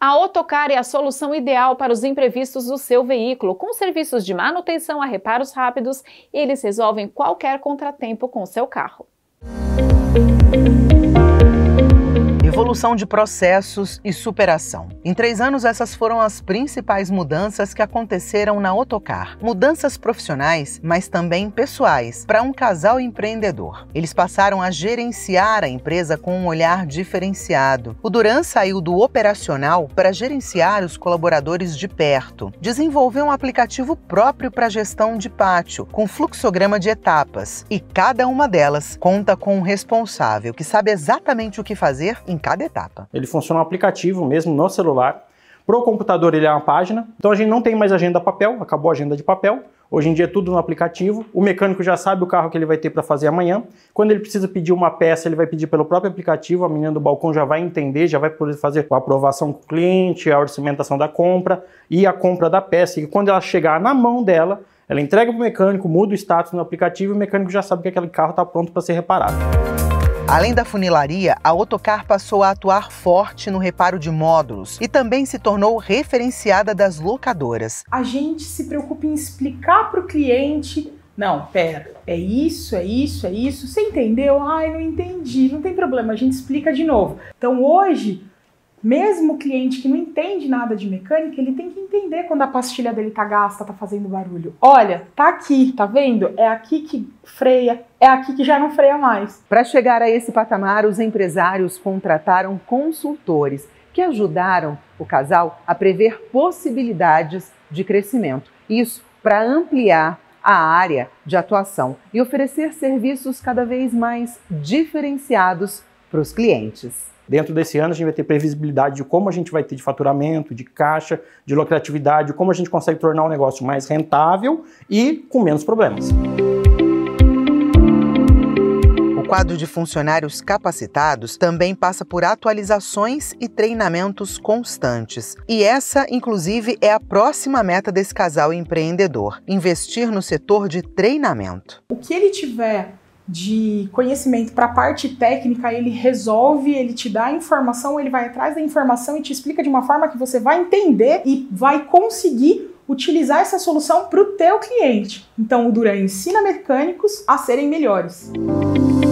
A Otocar é a solução ideal para os imprevistos do seu veículo. Com serviços de manutenção a reparos rápidos, eles resolvem qualquer contratempo com seu carro. Evolução de processos e superação. Em três anos, essas foram as principais mudanças que aconteceram na Otocar. Mudanças profissionais, mas também pessoais, para um casal empreendedor. Eles passaram a gerenciar a empresa com um olhar diferenciado. O Duran saiu do operacional para gerenciar os colaboradores de perto. Desenvolveu um aplicativo próprio para gestão de pátio, com fluxograma de etapas, e cada uma delas conta com um responsável que sabe exatamente o que fazer em cada etapa. Ele funciona um aplicativo mesmo no celular. Para o computador ele é uma página, então a gente não tem mais agenda papel, acabou a agenda de papel. Hoje em dia é tudo no aplicativo. O mecânico já sabe o carro que ele vai ter para fazer amanhã. Quando ele precisa pedir uma peça, ele vai pedir pelo próprio aplicativo. A menina do balcão já vai entender, já vai poder fazer a aprovação com o cliente, a orçamentação da compra e a compra da peça. E quando ela chegar na mão dela, ela entrega para o mecânico, muda o status no aplicativo e o mecânico já sabe que aquele carro está pronto para ser reparado. Além da funilaria, a Otocar passou a atuar forte no reparo de módulos e também se tornou referenciada das locadoras. A gente se preocupa em explicar para o cliente não, pera, é isso, é isso, é isso. Você entendeu? Ai, não entendi. Não tem problema, a gente explica de novo. Então hoje mesmo o cliente que não entende nada de mecânica, ele tem que entender quando a pastilha dele tá gasta, tá fazendo barulho. Olha, tá aqui, tá vendo? É aqui que freia, é aqui que já não freia mais. Para chegar a esse patamar, os empresários contrataram consultores que ajudaram o casal a prever possibilidades de crescimento. Isso para ampliar a área de atuação e oferecer serviços cada vez mais diferenciados para os clientes. Dentro desse ano, a gente vai ter previsibilidade de como a gente vai ter de faturamento, de caixa, de lucratividade, como a gente consegue tornar o negócio mais rentável e com menos problemas. O quadro de funcionários capacitados também passa por atualizações e treinamentos constantes. E essa, inclusive, é a próxima meta desse casal empreendedor: investir no setor de treinamento. O que ele tiver de conhecimento para a parte técnica, ele resolve, ele te dá a informação, ele vai atrás da informação e te explica de uma forma que você vai entender e vai conseguir utilizar essa solução para o teu cliente. Então o Duran ensina mecânicos a serem melhores. Música